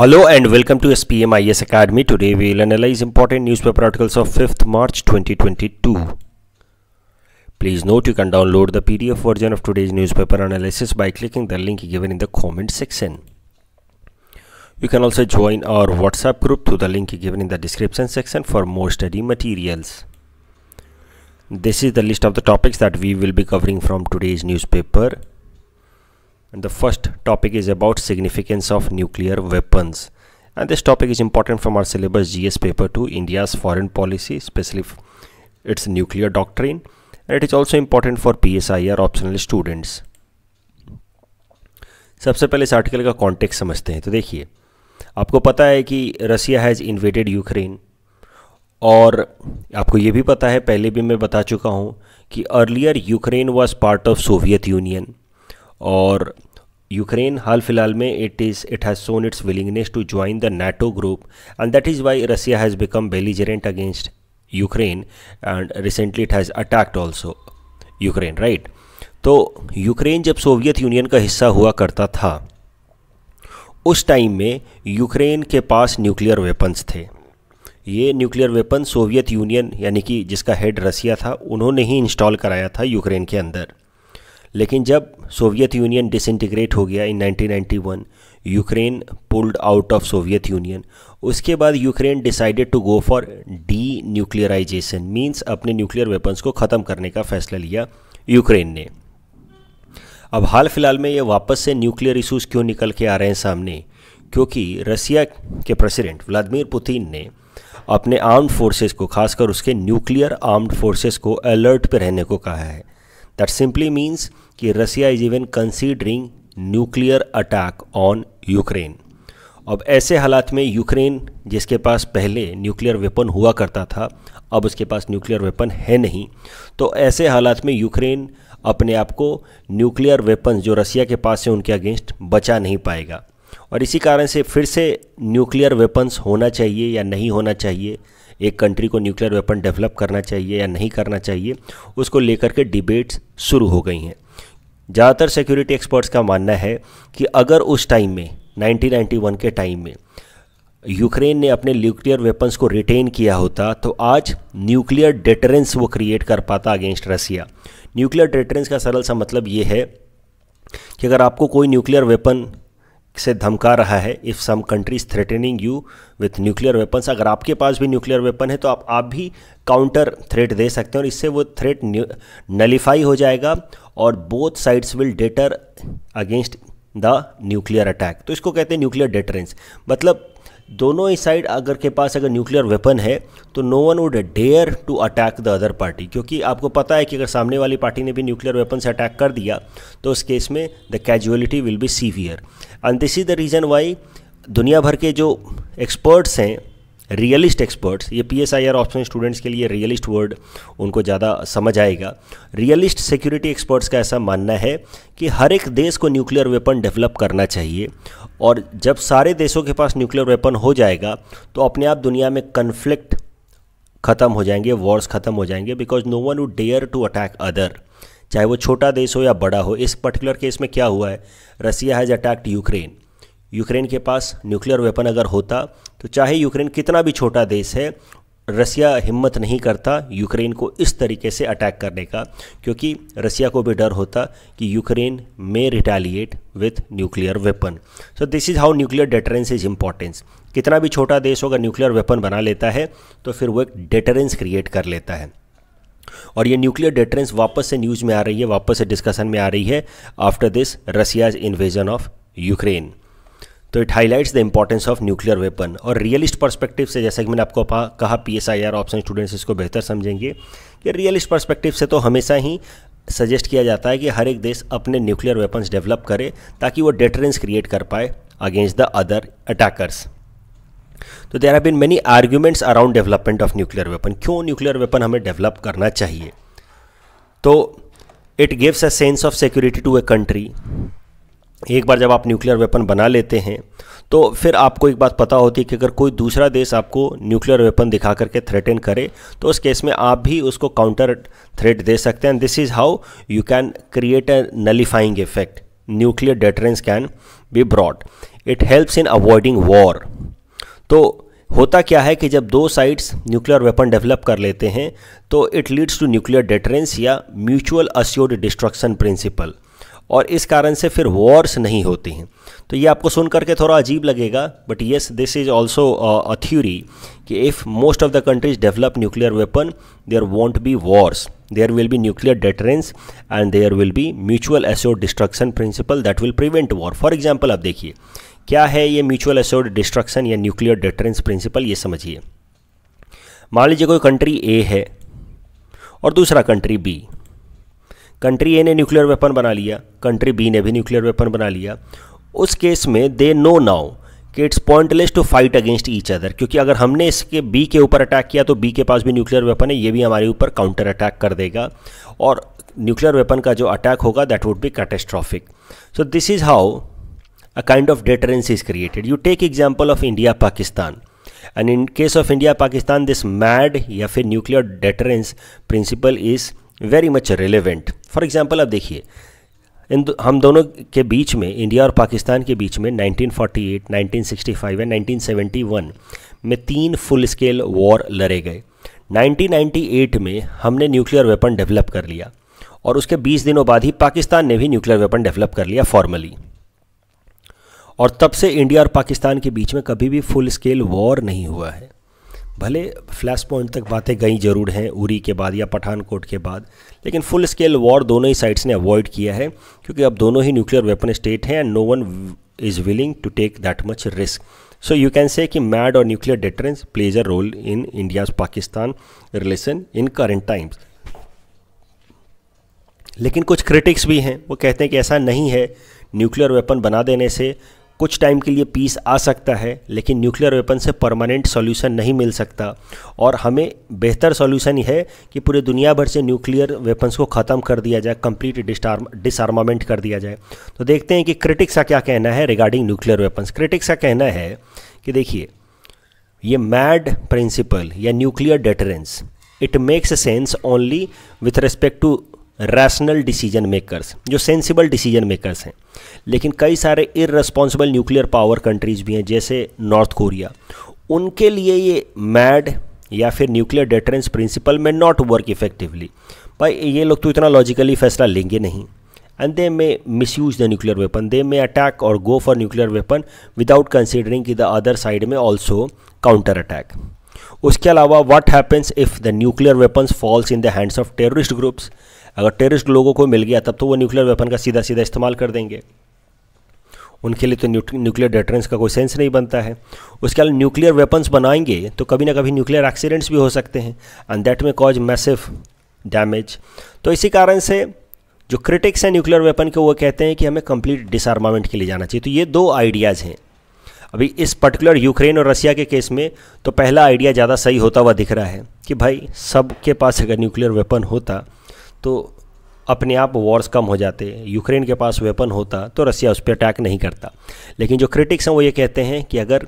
Hello and welcome to SPMIS Academy. Today we will analyze important newspaper articles of 5th March 2022. Please note you can download the PDF version of today's newspaper analysis by clicking the link given in the comment section. You can also join our WhatsApp group through the link given in the description section for more study materials. This is the list of the topics that we will be covering from today's newspaper. and the first topic is about significance of nuclear weapons and this topic is important from our syllabus GS paper 2 India's foreign policy especially its nuclear doctrine and it is also important for PSIR optional students सबसे पहले इस article का context समझते हैं तो देखिए आपको पता है कि रसिया हैज़ इन्वेडेड यूक्रेन और आपको ये भी पता है पहले भी मैं बता चुका हूँ कि earlier Ukraine was part of Soviet Union और यूक्रेन हाल फिलहाल में it is it has shown its willingness to join the NATO group and that is why Russia has become belligerent against Ukraine and recently it has attacked also Ukraine right तो Ukraine जब Soviet Union का हिस्सा हुआ करता था उस time में Ukraine के पास न्यूक्लियर वेपन्स थे ये न्यूक्लियर वेपन सोवियत यूनियन यानी कि जिसका हेड रसिया था उन्होंने ही इंस्टॉल कराया था यूक्रेन के अंदर लेकिन जब सोवियत यूनियन डिसइंटीग्रेट हो गया in 1991 Ukraine pulled out of Soviet Union उसके बाद Ukraine decided to go for denuclearization means अपने न्यूक्लियर वेपन्स को ख़त्म करने का फैसला लिया यूक्रेन ने अब हाल फिलहाल में ये वापस से न्यूक्लियर इशूज़ क्यों निकल के आ रहे हैं सामने क्योंकि रसिया के प्रेसिडेंट व्लादिमिर पुतिन ने अपने आर्म्ड फोर्सेस को खासकर उसके न्यूक्लियर आर्म्ड फोर्सेस को अलर्ट पर रहने को कहा है दैट सिंपली मीन्स कि Russia is even considering nuclear attack on Ukraine अब ऐसे हालात में यूक्रेन जिसके पास पहले न्यूक्लियर वेपन हुआ करता था अब उसके पास न्यूक्लियर वेपन है नहीं तो ऐसे हालात में यूक्रेन अपने आप को न्यूक्लियर वेपन जो रसिया के पास है उनके अगेंस्ट बचा नहीं पाएगा और इसी कारण से फिर से न्यूक्लियर वेपन्स होना चाहिए या नहीं होना चाहिए एक कंट्री को न्यूक्लियर वेपन डेवलप करना चाहिए या नहीं करना चाहिए उसको लेकर के डिबेट्स शुरू हो गई हैं ज़्यादातर सिक्योरिटी एक्सपर्ट्स का मानना है कि अगर उस टाइम में 1991 के टाइम में यूक्रेन ने अपने न्यूक्लियर वेपन्स को रिटेन किया होता तो आज न्यूक्लियर डेटरेंस वो क्रिएट कर पाता अगेंस्ट रसिया न्यूक्लियर डेटरेंस का सरल सा मतलब ये है कि अगर आपको कोई न्यूक्लियर वेपन से धमका रहा है if some countries threatening you with nuclear weapons अगर आपके पास भी न्यूक्लियर वेपन है तो आप आप भी काउंटर थ्रेट दे सकते हैं और इससे वो थ्रेट नलीफाई हो जाएगा और both sides will deter against the nuclear attack तो इसको कहते हैं न्यूक्लियर डेटरेंस मतलब दोनों ही साइड अगर के पास अगर न्यूक्लियर वेपन है तो no one would dare to attack the other party क्योंकि आपको पता है कि अगर सामने वाली पार्टी ने भी न्यूक्लियर वेपन से अटैक कर दिया तो उस केस में the casualty will be severe and this is the reason why दुनिया भर के जो एक्सपर्ट्स हैं रियलिस्ट एक्सपर्ट्स ये P S I R option students के लिए रियलिस्ट वर्ड उनको ज़्यादा समझ आएगा रियलिस्ट सिक्योरिटी एक्सपर्ट्स का ऐसा मानना है कि हर एक देश को न्यूक्लियर वेपन डेवलप करना चाहिए और जब सारे देशों के पास न्यूक्लियर वेपन हो जाएगा तो अपने आप दुनिया में कन्फ्लिक्ट ख़त्म हो जाएंगे वॉर्स ख़त्म हो जाएंगे because no one would dare to attack other चाहे वो छोटा देश हो या बड़ा हो इस पर्टिकुलर केस में क्या हुआ है Russia has attacked Ukraine Ukraine के पास न्यूक्लियर वेपन अगर होता तो चाहे यूक्रेन कितना भी छोटा देश है रसिया हिम्मत नहीं करता यूक्रेन को इस तरीके से अटैक करने का क्योंकि रसिया को भी डर होता कि यूक्रेन में retaliate with nuclear weapon so this is how nuclear deterrence is importance कितना भी छोटा देश होगा न्यूक्लियर वेपन बना लेता है तो फिर वो एक डेटरेंस क्रिएट कर लेता है और ये न्यूक्लियर डेटरेंस वापस से न्यूज़ में आ रही है वापस से डिस्कशन में आ रही है after this Russia's invasion of Ukraine तो it highlights the importance of nuclear weapon और रियलिस्ट पर्सपेक्टिव से जैसा कि मैंने आपको कहा P S I R option students इसको बेहतर समझेंगे कि रियलिस्ट पर्सपेक्टिव से तो हमेशा ही सजेस्ट किया जाता है कि हर एक देश अपने न्यूक्लियर वेपन्स डेवलप करे ताकि वो डेटरेंस क्रिएट कर पाए अगेंस्ट द अदर अटैकर्स तो there are been many arguments around development of nuclear weapon क्यों न्यूक्लियर वेपन हमें डेवलप करना चाहिए तो it gives a sense of security to a country एक बार जब आप न्यूक्लियर वेपन बना लेते हैं तो फिर आपको एक बात पता होती है कि अगर कोई दूसरा देश आपको न्यूक्लियर वेपन दिखा करके थ्रेटेन करे तो उस केस में आप भी उसको काउंटर थ्रेट दे सकते हैं this is how you can create a nullifying effect nuclear deterrence can be broad it helps in avoiding war तो होता क्या है कि जब दो साइड्स न्यूक्लियर वेपन डेवलप कर लेते हैं तो it leads to nuclear deterrence या म्यूचुअल अस्योर्ड डिस्ट्रक्शन प्रिंसिपल और इस कारण से फिर वॉर्स नहीं होती हैं तो ये आपको सुन करके थोड़ा अजीब लगेगा but yes this is also a theory कि if most of the countries develop nuclear weapon there won't be wars there will be nuclear deterrence and there will be mutual assure destruction principle that will prevent war for example आप देखिए क्या है ये mutual assure destruction या nuclear deterrence principle ये समझिए मान लीजिए कोई कंट्री ए है और दूसरा कंट्री बी कंट्री ए ने न्यूक्लियर वेपन बना लिया कंट्री बी ने भी न्यूक्लियर वेपन बना लिया उस केस में दे नो नाउ कि it's pointless to fight against each other क्योंकि अगर हमने इसके बी के ऊपर अटैक किया तो बी के पास भी न्यूक्लियर वेपन है ये भी हमारे ऊपर काउंटर अटैक कर देगा और न्यूक्लियर वेपन का जो अटैक होगा that would be catastrophic so this is how a kind of deterrence is created you take example of India Pakistan and in case of India Pakistan this MAD या फिर nuclear deterrence principle is very much relevant for example आप देखिए इन दो, हम दोनों के बीच में India और पाकिस्तान के बीच में 1948, 1965 एंड 1971 में तीन फुल स्केल वॉर लड़े गए 1998 में हमने न्यूक्लियर वेपन डेवलप कर लिया और उसके 20 दिनों बाद ही पाकिस्तान ने भी न्यूक्लियर वेपन डेवलप कर लिया फॉर्मली और तब से इंडिया और पाकिस्तान के बीच में कभी भी फुल स्केल वॉर नहीं हुआ है भले फ्लैश पॉइंट तक बातें गई जरूर हैं उरी के बाद या पठानकोट के बाद लेकिन फुल स्केल वॉर दोनों ही साइड्स ने अवॉइड किया है क्योंकि अब दोनों ही न्यूक्लियर वेपन स्टेट हैं and no one is willing to take that much risk so you can say कि मैड और nuclear deterrence plays a role in India's Pakistan relation in current times लेकिन कुछ क्रिटिक्स भी हैं वो कहते हैं कि ऐसा नहीं है न्यूक्लियर वेपन बना देने से कुछ टाइम के लिए पीस आ सकता है लेकिन न्यूक्लियर वेपन से परमानेंट सॉल्यूशन नहीं मिल सकता और हमें बेहतर सॉल्यूशन है कि पूरे दुनिया भर से न्यूक्लियर वेपन्स को ख़त्म कर दिया जाए कंप्लीट डिसआर्मामेंट कर दिया जाए तो देखते हैं कि क्रिटिक्स का क्या कहना है रिगार्डिंग न्यूक्लियर वेपन्स क्रिटिक्स का कहना है कि देखिए ये मैड प्रिंसिपल या nuclear deterrence it makes sense only with respect to rational decision makers जो सेंसिबल डिसीजन मेकर्स हैं लेकिन कई सारे इरेस्पॉन्सिबल न्यूक्लियर पावर कंट्रीज़ भी हैं जैसे नॉर्थ कोरिया उनके लिए ये मैड या फिर nuclear deterrence principle may not work effectively भाई ये लोग तो इतना लॉजिकली फैसला लेंगे नहीं and they may misuse the nuclear weapon they may attack और go for nuclear weapon without considering कि the other side may also counter attack उसके अलावा what happens if the nuclear weapons falls in the hands of terrorist groups अगर terrorist लोगों को मिल गया तब तो वो न्यूक्लियर वेपन का सीधा सीधा इस्तेमाल कर देंगे उनके लिए तो न्यूक्लियर डेटरेंस का कोई सेंस नहीं बनता है उसके अलावा न्यूक्लियर वेपन्स बनाएंगे तो कभी ना कभी न्यूक्लियर एक्सीडेंट्स भी हो सकते हैं and that may cause massive damage तो इसी कारण से जो क्रिटिक्स हैं न्यूक्लियर वेपन के वो कहते हैं कि हमें कंप्लीट डिसआर्मामेंट के लिए जाना चाहिए तो ये दो आइडियाज़ हैं अभी इस पर्टिकुलर यूक्रेन और रसिया के केस में तो पहला आइडिया ज़्यादा सही होता हुआ दिख रहा है कि भाई सब के पास अगर न्यूक्लियर वेपन होता तो अपने आप वॉर्स कम हो जाते यूक्रेन के पास वेपन होता तो रसिया उस पर अटैक नहीं करता लेकिन जो क्रिटिक्स हैं वो ये कहते हैं कि अगर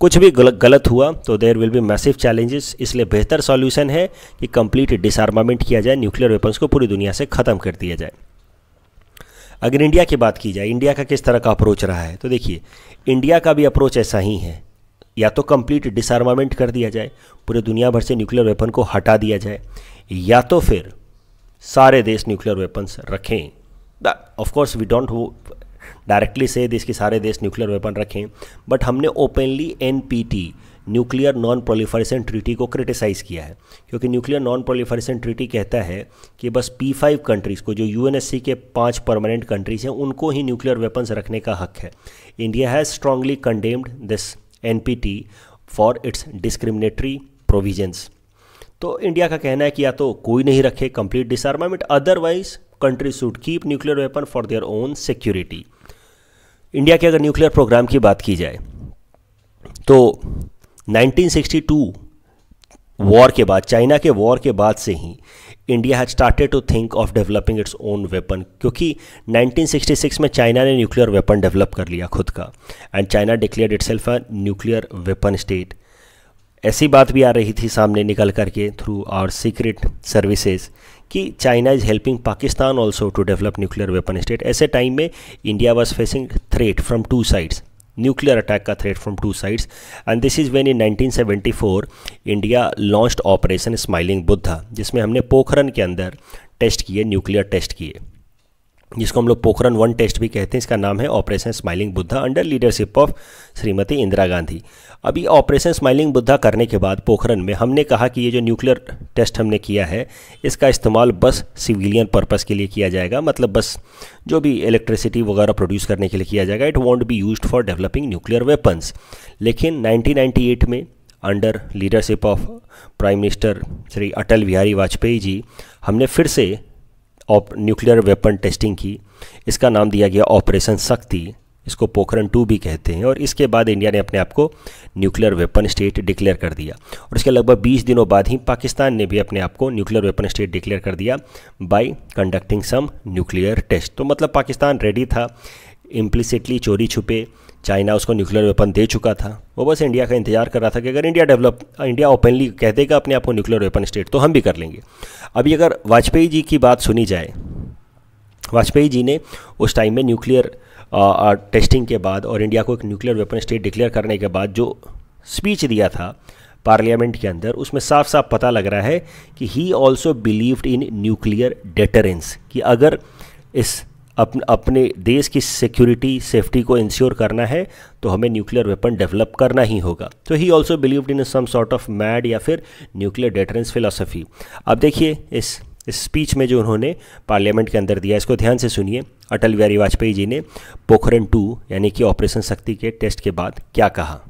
कुछ भी गलत हुआ तो there will be massive challenges इसलिए बेहतर सॉल्यूशन है कि कंप्लीट डिसआर्मामेंट किया जाए न्यूक्लियर वेपन्स को पूरी दुनिया से ख़त्म कर दिया जाए अगर इंडिया की बात की जाए इंडिया का किस तरह का अप्रोच रहा है तो देखिए इंडिया का भी अप्रोच ऐसा ही है या तो कंप्लीट डिसआर्मामेंट कर दिया जाए पूरे दुनिया भर से न्यूक्लियर वेपन को हटा दिया जाए या तो फिर सारे देश न्यूक्लियर वेपन्स रखें of course we don't directly से देश के सारे देश न्यूक्लियर वेपन रखें बट हमने openly an nuclear non proliferation treaty को क्रिटिसाइज़ किया है क्योंकि न्यूक्लियर नॉन प्रोलिफरेशन ट्रीटी कहता है कि बस पी फाइव कंट्रीज़ को जो यू के पांच परमानेंट कंट्रीज़ हैं उनको ही न्यूक्लियर वेपन्स रखने का हक है India has strongly condemned this N for its discriminatory provisions तो इंडिया का कहना है कि या तो कोई नहीं रखे complete disarmament otherwise country should keep nuclear weapon for their own security India के अगर न्यूक्लियर प्रोग्राम की बात की जाए तो 1962 वॉर के बाद चाइना के वॉर के बाद से ही India has started to think of developing its own weapon क्योंकि 1966 में चाइना ने न्यूक्लियर वेपन डेवलप कर लिया खुद का and China declare itself a nuclear weapon state ऐसी बात भी आ रही थी सामने निकल करके थ्रू आवर सीक्रेट सर्विसेज कि China is helping Pakistan also to develop nuclear weapon state ऐसे टाइम में India was facing threat from two sides nuclear attack का threat from two sides and this is when in 1974 India launched operation smiling Buddha जिसमें हमने पोखरन के अंदर test किए nuclear test किए जिसको हम लोग पोखरन वन टेस्ट भी कहते हैं इसका नाम है operation smiling Buddha under leadership of Shrimati Indira Gandhi अभी ऑपरेशन स्माइलिंग बुद्धा करने के बाद पोखरन में हमने कहा कि ये जो न्यूक्लियर टेस्ट हमने किया है इसका इस्तेमाल बस सिविलियन पर्पस के लिए किया जाएगा मतलब बस जो भी इलेक्ट्रिसिटी वगैरह प्रोड्यूस करने के लिए किया जाएगा it won't be use for developing nuclear weapons लेकिन नाइनटीन में under leadership of prime minister Shri Atal Bihari Vajpayee ji हमने फिर से ऑप न्यूक्लियर वेपन टेस्टिंग की इसका नाम दिया गया ऑपरेशन शक्ति इसको पोखरण टू भी कहते हैं और इसके बाद इंडिया ने अपने आप को न्यूक्लियर वेपन स्टेट डिक्लेयर कर दिया और इसके लगभग 20 दिनों बाद ही पाकिस्तान ने भी अपने आप को न्यूक्लियर वेपन स्टेट डिक्लेयर कर दिया by conducting some nuclear test तो मतलब पाकिस्तान रेडी था इम्प्लिसिटली चोरी छुपे चाइना उसको न्यूक्लियर वेपन दे चुका था वो बस इंडिया का इंतजार कर रहा था कि अगर इंडिया डेवलप इंडिया ओपनली कह देगा अपने आप को न्यूक्लियर वेपन स्टेट तो हम भी कर लेंगे अभी अगर वाजपेयी जी की बात सुनी जाए वाजपेयी जी ने उस टाइम में न्यूक्लियर टेस्टिंग के बाद और इंडिया को एक न्यूक्लियर वेपन स्टेट डिक्लेयर करने के बाद जो स्पीच दिया था पार्लियामेंट के अंदर उसमें साफ साफ पता लग रहा है कि he also believed in nuclear deterrence कि अगर इस अपन, अपने देश की सिक्योरिटी सेफ्टी को इंश्योर करना है तो हमें न्यूक्लियर वेपन डेवलप करना ही होगा तो he also believed in some sort of MAD या फिर न्यूक्लियर डेटरेंस फिलोसफी अब देखिए इस स्पीच में जो उन्होंने पार्लियामेंट के अंदर दिया इसको ध्यान से सुनिए अटल बिहारी वाजपेयी जी ने पोखरण टू यानी कि ऑपरेशन शक्ति के टेस्ट के बाद क्या कहा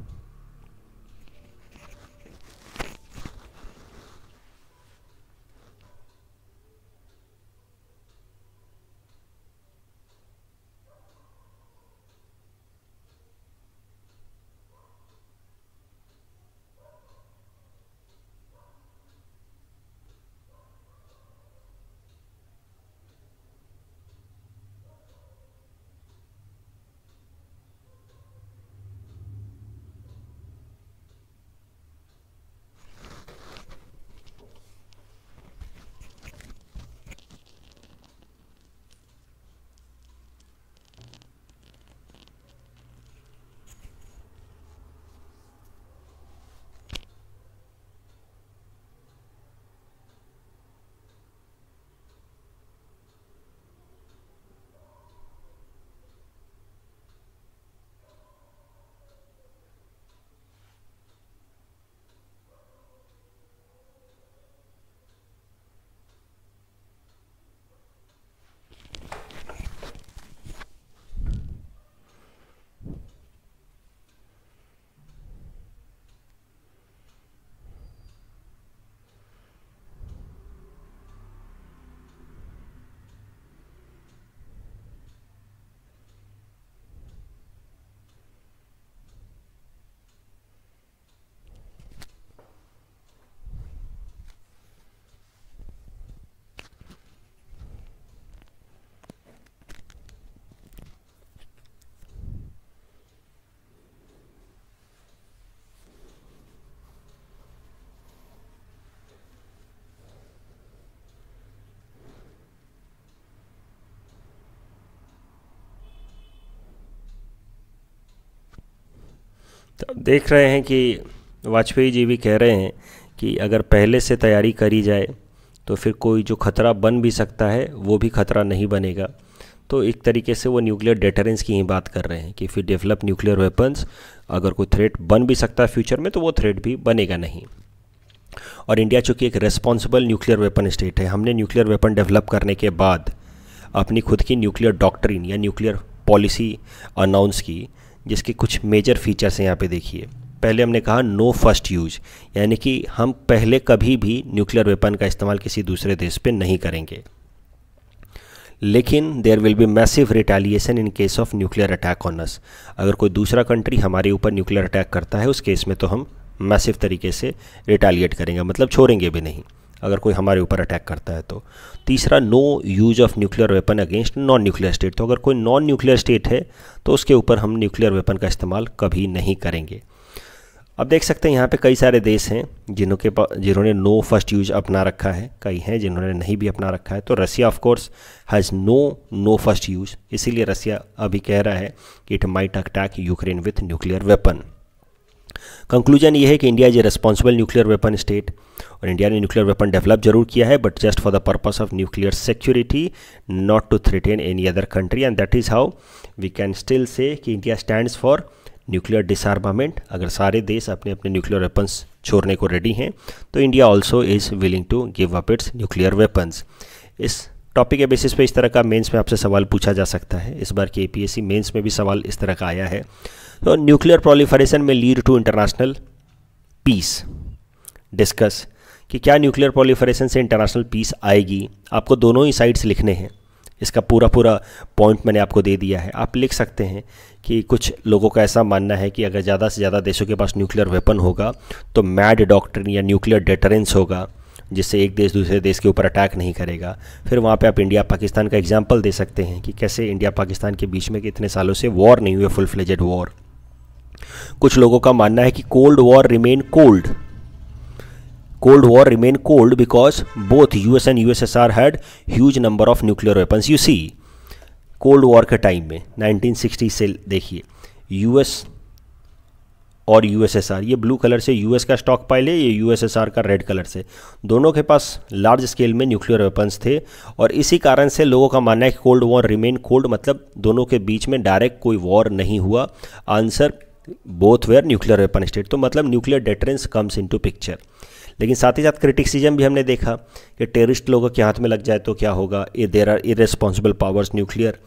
तो देख रहे हैं कि वाजपेयी जी भी कह रहे हैं कि अगर पहले से तैयारी करी जाए तो फिर कोई जो खतरा बन भी सकता है वो भी खतरा नहीं बनेगा तो एक तरीके से वो न्यूक्लियर डेटरेंस की ही बात कर रहे हैं कि फिर डेवलप न्यूक्लियर वेपन्स अगर कोई थ्रेट बन भी सकता है फ्यूचर में तो वो थ्रेट भी बनेगा नहीं और इंडिया चूँकि एक रेस्पॉन्सिबल न्यूक्लियर वेपन स्टेट है हमने न्यूक्लियर वेपन डेवलप करने के बाद अपनी खुद की न्यूक्लियर डॉक्ट्रिन या न्यूक्लियर पॉलिसी अनाउंस की जिसके कुछ मेजर फीचर्स हैं यहाँ पे देखिए पहले हमने कहा नो फर्स्ट यूज यानी कि हम पहले कभी भी न्यूक्लियर वेपन का इस्तेमाल किसी दूसरे देश पे नहीं करेंगे लेकिन there will be massive retaliation in case of nuclear attack on us अगर कोई दूसरा कंट्री हमारे ऊपर न्यूक्लियर अटैक करता है उस केस में तो हम मैसिव तरीके से रिटेलिएट करेंगे मतलब छोड़ेंगे भी नहीं अगर कोई हमारे ऊपर अटैक करता है तो तीसरा no use of nuclear weapon against non nuclear state तो अगर कोई नॉन न्यूक्लियर स्टेट है तो उसके ऊपर हम न्यूक्लियर वेपन का इस्तेमाल कभी नहीं करेंगे अब देख सकते हैं यहाँ पे कई सारे देश हैं जिन्हों के जिन्होंने नो फर्स्ट यूज अपना रखा है कई हैं जिन्होंने नहीं भी अपना रखा है तो Russia of course has no no first use इसीलिए रसिया अभी कह रहा है कि it might attack Ukraine with nuclear weapon conclusion ये है कि India is a responsible nuclear weapon state और इंडिया ने न्यूक्लियर वेपन डेवलप जरूर किया है but just for the purpose of nuclear security not to threaten any other country and that is how we can still say कि India stand for nuclear disarmament अगर सारे देश अपने अपने न्यूक्लियर वेपन्स छोड़ने को रेडी हैं तो India also is willing to give up its nuclear weapons इस टॉपिक के बेसिस पे इस तरह का मेंस में आपसे सवाल पूछा जा सकता है इस बार के एपीएससी मेंस में भी सवाल इस तरह का आया है तो nuclear proliferation may lead to international peace discuss कि क्या न्यूक्लियर प्रोलीफरेशन से इंटरनेशनल पीस आएगी आपको दोनों ही साइड्स लिखने हैं इसका पूरा पूरा पॉइंट मैंने आपको दे दिया है आप लिख सकते हैं कि कुछ लोगों का ऐसा मानना है कि अगर ज़्यादा से ज़्यादा देशों के पास न्यूक्लियर वेपन होगा तो मैड डॉक्टर या न्यूक्लियर डेटरेंस होगा जिससे एक देश दूसरे देश के ऊपर अटैक नहीं करेगा फिर वहाँ पे आप इंडिया पाकिस्तान का एग्जाम्पल दे सकते हैं कि कैसे इंडिया पाकिस्तान के बीच में इतने सालों से वॉर नहीं हुए फुल फ्लेजेड वॉर कुछ लोगों का मानना है कि cold war remain cold because both U S and U S S R had huge number of nuclear weapons you see cold war के टाइम में 1960 से देखिए यूएस और यूएसएसआर ये ब्लू कलर से यूएस का स्टॉक पाइल है ये यूएसएसआर का रेड कलर से दोनों के पास लार्ज स्केल में न्यूक्लियर वेपन्स थे और इसी कारण से लोगों का मानना है कि कोल्ड वॉर रिमेन कोल्ड मतलब दोनों के बीच में डायरेक्ट कोई वॉर नहीं हुआ answer both were nuclear weapon state तो मतलब nuclear deterrence comes into picture लेकिन साथ ही साथ क्रिटिसिजम भी हमने देखा कि टेररिस्ट लोगों के हाथ में लग जाए तो क्या होगा ए देर आर इ पावर्स न्यूक्लियर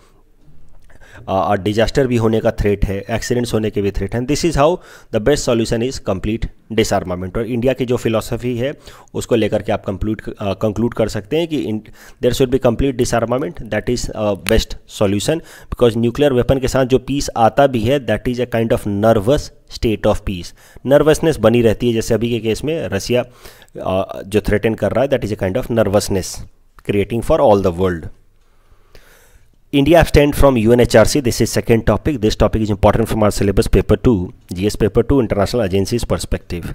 डिजास्टर भी होने का थ्रेट है एक्सीडेंट्स होने के भी थ्रेट हैं this is how the best solution is complete disarmament और इंडिया की जो फिलोसफी है उसको लेकर के आप कंप्लीट कंक्लूड कर सकते हैं कि there should be complete disarmament that is best solution because nuclear weapon के साथ जो पीस आता भी है that is a kind of nervous state of peace nervousness बनी रहती है जैसे अभी के केस में रसिया जो थ्रेटन कर रहा है that is a kind of nervousness creating for all the world India abstained from UNHRC. This is second topic. This topic is important from our syllabus paper G GS paper two International Agencies Perspective.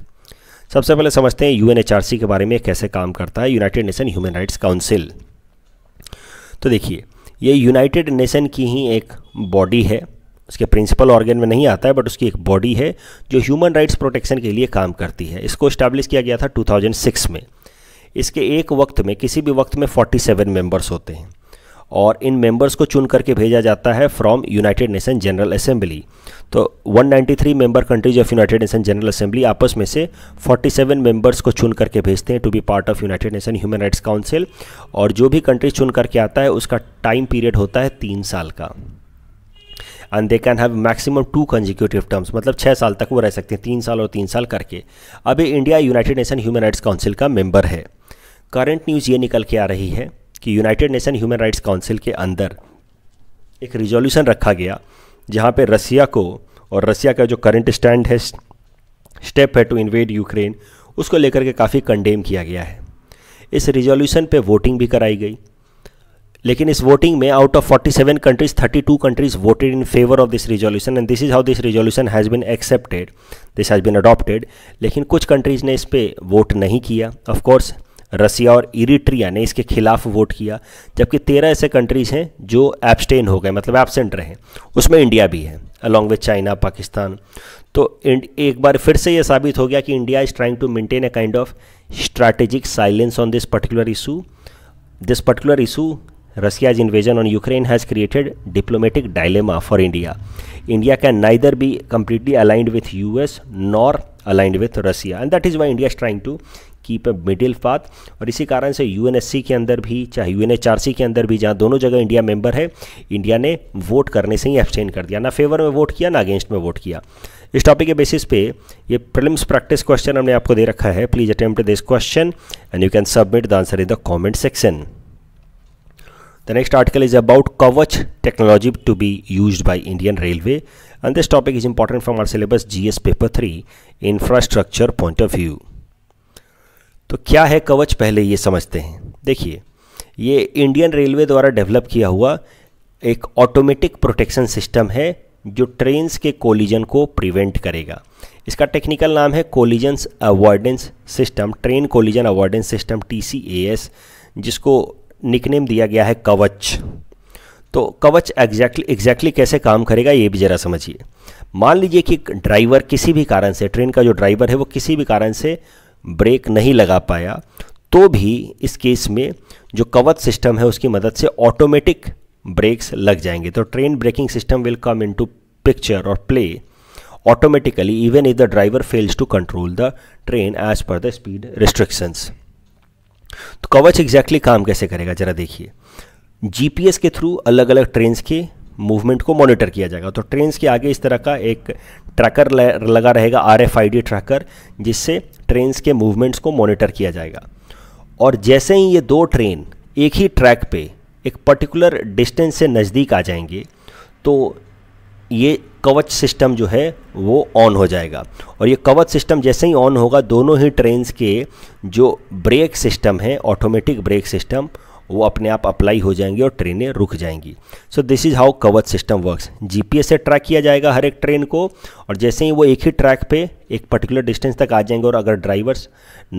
सबसे पहले समझते हैं UNHRC के बारे में कैसे काम करता है United Nation Human Rights Council तो देखिए ये यूनाइटेड नेशन की ही एक बॉडी है उसके प्रिंसिपल ऑर्गन में नहीं आता है बट उसकी एक बॉडी है जो ह्यूमन राइट्स प्रोटेक्शन के लिए काम करती है इसको इस्टेब्लिश किया गया था सिक्स में इसके एक वक्त में किसी भी वक्त में सेवन मेंबर्स होते हैं और इन मेंबर्स को चुन करके भेजा जाता है from United Nation General Assembly तो 193 member countries of United Nation General Assembly आपस में से 47 मेंबर्स को चुन करके भेजते हैं to be part of United Nation Human Rights Council और जो भी कंट्री चुन करके आता है उसका टाइम पीरियड होता है तीन साल का and they can have maximum two consecutive terms मतलब छः साल तक वो रह सकते हैं तीन साल और तीन साल करके अभी India United Nation Human Rights Council का मेंबर है करंट न्यूज़ ये निकल के आ रही है कि United Nation Human Rights Council के अंदर एक रिजोल्यूशन रखा गया जहाँ पे रसिया को और रसिया का जो करंट स्टैंड है स्टेप है टू इन्वेड यूक्रेन उसको लेकर के काफ़ी कंडेम किया गया है इस रिजोल्यूशन पे वोटिंग भी कराई गई लेकिन इस वोटिंग में out of 47 countries 32 countries voted in favour of this resolution and this is how this resolution has been accepted this has been adopted लेकिन कुछ कंट्रीज़ ने इस पर वोट नहीं किया ऑफकोर्स रसिया और इरिट्रिया ने इसके खिलाफ वोट किया जबकि तेरह ऐसे कंट्रीज हैं जो एब्सटेन हो गए मतलब एबसेंट रहे उसमें इंडिया भी है अलॉन्ग विथ चाइना पाकिस्तान तो एक बार फिर से यह साबित हो गया कि India is trying to maintain a kind of strategic silence on this particular issue this particular issue Russia is invasion on Ukraine has created diplomatic dilemma for India India can neither be completely aligned with U S nor aligned with Russia and that is why India is trying to keep a middle path और इसी कारण से UNSC के अंदर भी चाहे UNHRC के अंदर भी जहाँ दोनों जगह इंडिया मेंबर है इंडिया ने वोट करने से ही एब्सटेन कर दिया ना फेवर में वोट किया ना अगेंस्ट में वोट किया इस टॉपिक के बेसिस पे ये प्रिलिम्स प्रैक्टिस क्वेश्चन हमने आपको दे रखा है please attempt this question and you can submit the answer in the comment section the next article is about Kavach technology to be used by Indian Railway and this topic is important from our syllabus GS paper three infrastructure point of view तो क्या है कवच पहले ये समझते हैं देखिए ये इंडियन रेलवे द्वारा डेवलप किया हुआ एक ऑटोमेटिक प्रोटेक्शन सिस्टम है जो ट्रेन्स के कोलिजन को प्रिवेंट करेगा इसका टेक्निकल नाम है collisions avoidance system train collision avoidance system T जिसको निकनेम दिया गया है कवच तो कवच एग्जैक्टली एग्जैक्टली कैसे काम करेगा ये भी ज़रा समझिए मान लीजिए कि ड्राइवर किसी भी कारण से ट्रेन का जो ड्राइवर है वो किसी भी कारण से ब्रेक नहीं लगा पाया तो भी इस केस में जो कवच सिस्टम है उसकी मदद से ऑटोमेटिक ब्रेक्स लग जाएंगे तो train braking system will come into picture और play automatically even if the driver fails to control the train as per the speed restrictions तो कवच एग्जैक्टली exactly काम कैसे करेगा जरा देखिए जीपीएस के थ्रू अलग अलग ट्रेन्स के मूवमेंट को मॉनिटर किया जाएगा तो ट्रेन के आगे इस तरह का एक ट्रैकर लगा रहेगा R F I D tracker जिससे ट्रेन के मूवमेंट्स को मॉनिटर किया जाएगा और जैसे ही ये दो ट्रेन एक ही ट्रैक पे एक पर्टिकुलर डिस्टेंस से नज़दीक आ जाएंगे तो ये कवच सिस्टम जो है वो ऑन हो जाएगा और ये कवच सिस्टम जैसे ही ऑन होगा दोनों ही ट्रेन्स के जो ब्रेक सिस्टम है ऑटोमेटिक ब्रेक सिस्टम वो अपने आप अप्लाई हो जाएंगे और ट्रेनें रुक जाएंगी so this is how Kavach system works GPS से ट्रैक किया जाएगा हर एक ट्रेन को और जैसे ही वो एक ही ट्रैक पे एक पर्टिकुलर डिस्टेंस तक आ जाएंगे और अगर ड्राइवर्स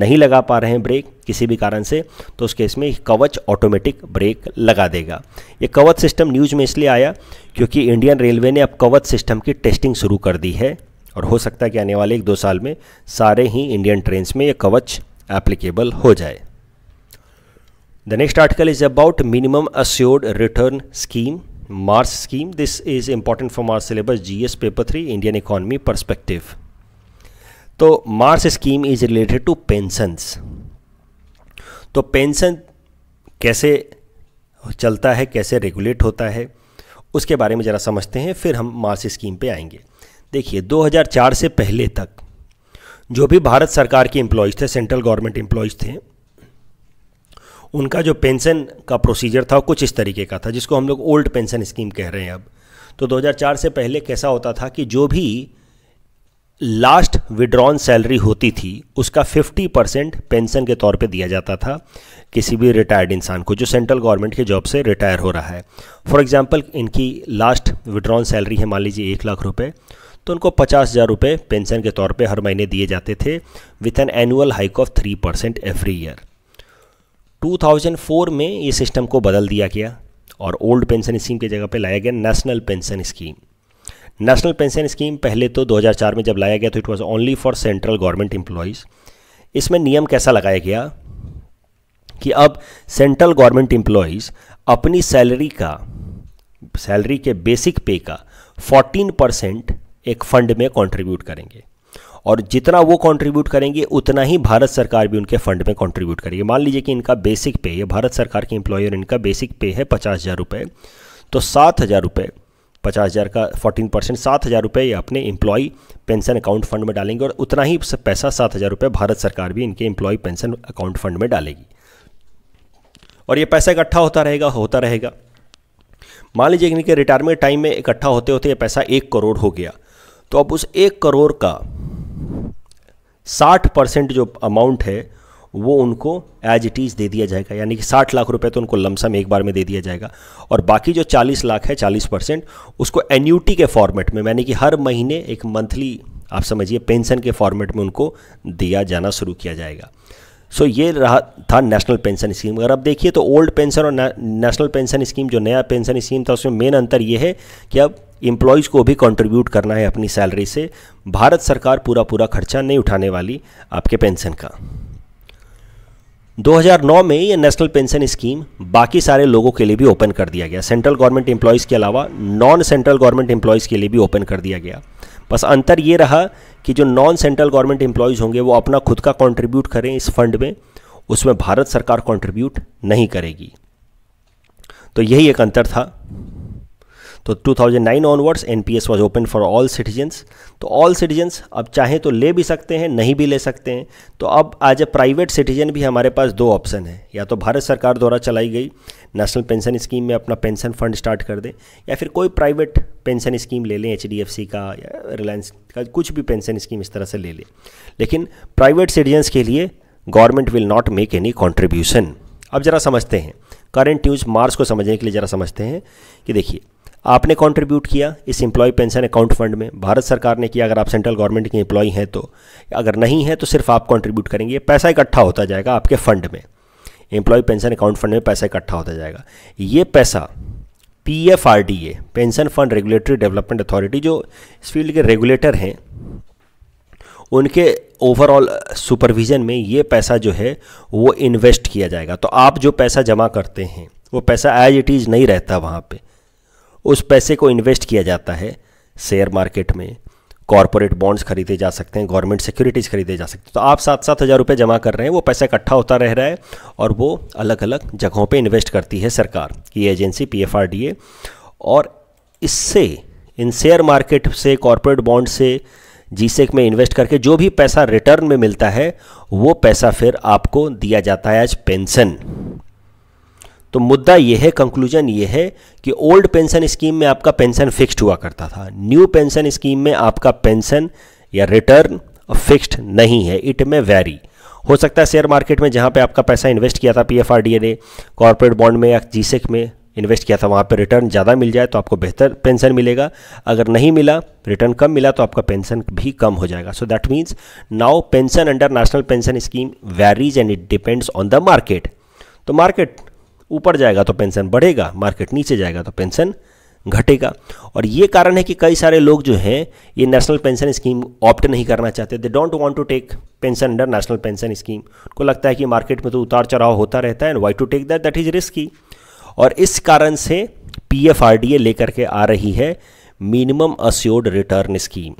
नहीं लगा पा रहे हैं ब्रेक किसी भी कारण से तो उस केस में कवच ऑटोमेटिक ब्रेक लगा देगा ये कवच सिस्टम न्यूज़ में इसलिए आया क्योंकि इंडियन रेलवे ने अब कवच सिस्टम की टेस्टिंग शुरू कर दी है और हो सकता है कि आने वाले एक दो साल में सारे ही इंडियन ट्रेन्स में ये कवच एप्लीकेबल हो जाए The next article is about minimum assured return scheme, MARS scheme. This is important from our syllabus GS paper 3 Indian economy perspective. तो MARS scheme is related to pensions तो pension कैसे चलता है कैसे रेगुलेट होता है उसके बारे में ज़रा समझते हैं फिर हम मार्स स्कीम पे आएंगे देखिए 2004 से पहले तक जो भी भारत सरकार के एम्प्लॉयज़ थे सेंट्रल गवर्नमेंट एम्प्लॉयज़ थे उनका जो पेंशन का प्रोसीजर था कुछ इस तरीके का था जिसको हम लोग ओल्ड पेंशन स्कीम कह रहे हैं अब तो 2004 से पहले कैसा होता था कि जो भी लास्ट विड्रॉन सैलरी होती थी उसका 50 परसेंट पेंशन के तौर पे दिया जाता था किसी भी रिटायर्ड इंसान को जो सेंट्रल गवर्नमेंट के जॉब से रिटायर हो रहा है फॉर एग्जांपल इनकी लास्ट विड्रॉन सैलरी है मान लीजिए एक लाख रुपए तो उनको पचास हज़ार रुपये पेंशन के तौर पे हर महीने दिए जाते थे with an annual hike of three percent every year 2004 में ये सिस्टम को बदल दिया गया और ओल्ड पेंशन स्कीम की जगह पे लाया गया national pension scheme national pension scheme पहले तो 2004 में जब लाया गया तो it was only for central government employees इसमें नियम कैसा लगाया गया कि अब सेंट्रल गवर्नमेंट एम्प्लॉयज़ अपनी सैलरी का सैलरी के बेसिक पे का 14 परसेंट एक फंड में कंट्रीब्यूट करेंगे और जितना वो कंट्रीब्यूट करेंगे उतना ही भारत सरकार भी उनके फंड में कंट्रीब्यूट करेगी मान लीजिए कि इनका बेसिक पे ये भारत सरकार के एम्प्लॉय और इनका बेसिक पे है पचास हज़ार रुपये तो सात हज़ार रुपये पचास हज़ार का फोर्टीन परसेंट सात हज़ार रुपये ये अपने एम्प्लॉय पेंशन अकाउंट फंड में डालेंगे और उतना ही पैसा सात हज़ार रुपये भारत सरकार भी इनके एम्प्लॉय पेंशन अकाउंट फंड में डालेगी और ये पैसा इकट्ठा होता रहेगा होता रहेगा मान लीजिए कि इनके रिटायरमेंट टाइम में इकट्ठा होते होते ये पैसा एक करोड़ हो गया तो अब उस एक करोड़ का साठ परसेंट जो अमाउंट है वो उनको एज इट इज़ दे दिया जाएगा यानी कि साठ लाख रुपए तो उनको लमसम एक बार में दे दिया जाएगा और बाकी जो चालीस लाख है चालीस परसेंट उसको एन्यूटी के फॉर्मेट में यानी कि हर महीने एक मंथली आप समझिए पेंशन के फॉर्मेट में उनको दिया जाना शुरू किया जाएगा सो so, ये रहा था नेशनल पेंशन स्कीम अगर आप देखिए तो ओल्ड पेंशन और नेशनल पेंशन स्कीम जो नया पेंशन स्कीम था उसमें मेन अंतर ये है कि अब एम्प्लॉयज़ को भी कंट्रीब्यूट करना है अपनी सैलरी से भारत सरकार पूरा पूरा खर्चा नहीं उठाने वाली आपके पेंशन का 2009 में ये नेशनल पेंशन स्कीम बाकी सारे लोगों के लिए भी ओपन कर दिया गया सेंट्रल गवर्नमेंट एम्प्लॉयज़ के अलावा नॉन सेंट्रल गवर्नमेंट एम्प्लॉयज़ के लिए भी ओपन कर दिया गया बस अंतर ये रहा कि जो नॉन सेंट्रल गवर्नमेंट एम्प्लॉयज़ होंगे वो अपना खुद का कंट्रीब्यूट करें इस फंड में उसमें भारत सरकार कंट्रीब्यूट नहीं करेगी तो यही एक अंतर था तो 2009 onwards NPS was open for all citizens तो ऑल सिटीजन्स अब चाहें तो ले भी सकते हैं नहीं भी ले सकते हैं तो अब एज ए प्राइवेट सिटीजन भी हमारे पास दो ऑप्शन है या तो भारत सरकार द्वारा चलाई गई नेशनल पेंशन स्कीम में अपना पेंशन फंड स्टार्ट कर दें या फिर कोई प्राइवेट पेंशन स्कीम ले लें एच का या रिलायंस का कुछ भी पेंशन स्कीम इस तरह से ले लें लेकिन प्राइवेट सिटीजन्स के लिए government will not make any contribution अब ज़रा समझते हैं करंट न्यूज़ मार्च को समझने के लिए ज़रा समझते हैं कि देखिए आपने कंट्रीब्यूट किया इस एम्प्लॉय पेंशन अकाउंट फंड में भारत सरकार ने किया अगर आप सेंट्रल गवर्नमेंट के एम्प्लॉय हैं तो अगर नहीं है तो सिर्फ आप कंट्रीब्यूट करेंगे पैसा इकट्ठा होता जाएगा आपके फंड में एम्प्लॉय पेंशन अकाउंट फंड में पैसा इकट्ठा होता जाएगा ये पैसा P F R D A pension fund regulatory development authority जो इस फील्ड के रेगुलेटर हैं उनके ओवरऑल सुपरविज़न में ये पैसा जो है वो इन्वेस्ट किया जाएगा तो आप जो पैसा जमा करते हैं वो पैसा एज इट इज़ नहीं रहता वहाँ पर उस पैसे को इन्वेस्ट किया जाता है शेयर मार्केट में कॉरपोरेट बॉन्ड्स खरीदे जा सकते हैं गवर्नमेंट सिक्योरिटीज़ खरीदे जा सकते हैं तो आप सात सात हज़ार रुपये जमा कर रहे हैं वो पैसा इकट्ठा होता रह रहा है और वो अलग अलग जगहों पे इन्वेस्ट करती है सरकार ये एजेंसी पी और इससे इन शेयर मार्केट से कॉरपोरेट बॉन्ड से जीसेक में इन्वेस्ट करके जो भी पैसा रिटर्न में मिलता है वो पैसा फिर आपको दिया जाता है एज पेंशन तो मुद्दा यह है कंक्लूजन ये है कि ओल्ड पेंशन स्कीम में आपका पेंशन फिक्स्ड हुआ करता था न्यू पेंशन स्कीम में आपका पेंशन या रिटर्न फिक्स्ड नहीं है इट में वैरी हो सकता है शेयर मार्केट में जहाँ पे आपका पैसा इन्वेस्ट किया था पीएफआरडीए ने कॉरपोरेट बॉन्ड में या जीसेक में इन्वेस्ट किया था वहाँ पे रिटर्न ज़्यादा मिल जाए तो आपको बेहतर पेंशन मिलेगा अगर नहीं मिला रिटर्न कम मिला तो आपका पेंशन भी कम हो जाएगा so that means now pension under national pension scheme varies and it depends on the market तो मार्केट ऊपर जाएगा तो पेंशन बढ़ेगा मार्केट नीचे जाएगा तो पेंशन घटेगा और ये कारण है कि कई सारे लोग जो हैं ये नेशनल पेंशन स्कीम ऑप्ट नहीं करना चाहते they don't want to take pension under national pension scheme उनको लगता है कि मार्केट में तो उतार चढ़ाव होता रहता है and why to take that that is risky और इस कारण से P F R D A लेकर के आ रही है मिनिमम अस्योर्ड रिटर्न स्कीम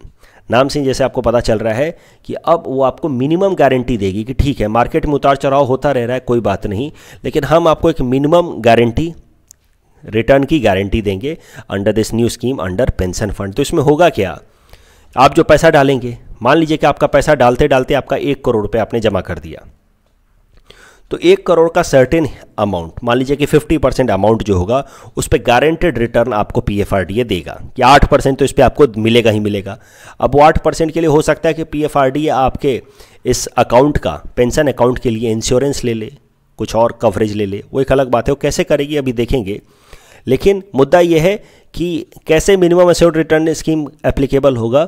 नाम सिंह जैसे आपको पता चल रहा है कि अब वो आपको मिनिमम गारंटी देगी कि ठीक है मार्केट में उतार चढ़ाव होता रह रहा है कोई बात नहीं लेकिन हम आपको एक मिनिमम गारंटी रिटर्न की गारंटी देंगे under this new scheme under pension fund तो इसमें होगा क्या आप जो पैसा डालेंगे मान लीजिए कि आपका पैसा डालते डालते आपका एक करोड़ रुपये आपने जमा कर दिया तो एक करोड़ का सर्टेन अमाउंट मान लीजिए कि 50 परसेंट अमाउंट जो होगा उस पर गारंटेड रिटर्न आपको P F R D A देगा कि आठ परसेंट तो इस पर आपको मिलेगा ही मिलेगा अब वो आठ परसेंट के लिए हो सकता है कि पी एफ आर डी आपके इस अकाउंट का पेंशन अकाउंट के लिए इंश्योरेंस ले ले कुछ और कवरेज ले ले वो एक अलग बात है वो कैसे करेगी अभी देखेंगे लेकिन मुद्दा यह है कि कैसे minimum assured return scheme applicable होगा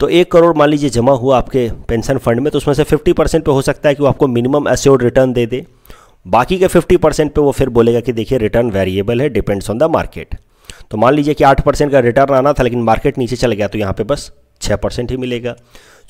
तो एक करोड़ मान लीजिए जमा हुआ आपके पेंशन फंड में तो उसमें से फिफ्टी परसेंट पर हो सकता है कि वो आपको मिनिमम एस्योर्ड रिटर्न दे दे बाकी के फिफ्टी परसेंट पर वो फिर बोलेगा कि देखिए रिटर्न वेरिएबल है डिपेंड्स ऑन द मार्केट तो मान लीजिए कि आठ परसेंट का रिटर्न आना था लेकिन मार्केट नीचे चल गया तो यहाँ पे बस छः परसेंट ही मिलेगा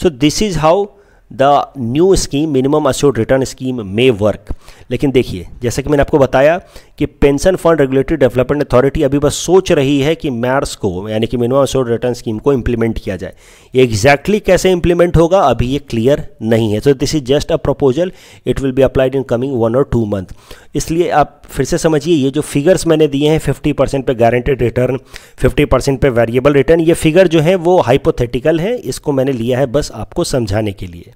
so this is how the new scheme minimum assured return scheme may work लेकिन देखिए जैसा कि मैंने आपको बताया कि pension fund regulatory development authority अभी बस सोच रही है कि मैर्स को यानी कि मिनिमम अश्योर्ड रिटर्न स्कीम को इम्प्लीमेंट किया जाए एग्जैक्टली exactly कैसे इम्प्लीमेंट होगा अभी ये क्लियर नहीं है so this is just a proposal it will be applied in coming one or two month इसलिए आप फिर से समझिए ये जो फिगर्स मैंने दिए हैं फिफ्टी परसेंट पर गारंटेड रिटर्न फिफ्टी परसेंट पर वेरिएबल रिटर्न ये फिगर जो है वो हाइपोथेटिकल है इसको मैंने लिया है बस आपको समझाने के लिए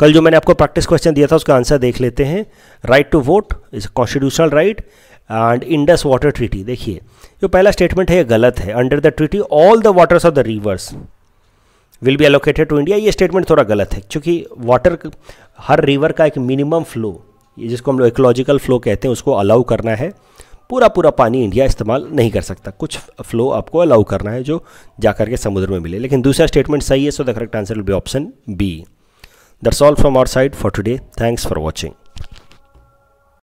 कल जो मैंने आपको प्रैक्टिस क्वेश्चन दिया था उसका आंसर देख लेते हैं right to vote is constitutional right and Indus water treaty देखिए जो पहला स्टेटमेंट है ये गलत है under the treaty all the waters of the rivers will be allocated to India ये स्टेटमेंट थोड़ा गलत है क्योंकि वाटर हर रिवर का एक मिनिमम फ्लो जिसको हम लोग इकोलॉजिकल फ्लो कहते हैं उसको अलाउ करना है पूरा पूरा पानी इंडिया इस्तेमाल नहीं कर सकता कुछ फ्लो आपको अलाउ करना है जो जाकर के समुद्र में मिले लेकिन दूसरा स्टेटमेंट सही है so the correct answer will be option B That's all from our side for today. Thanks for watching.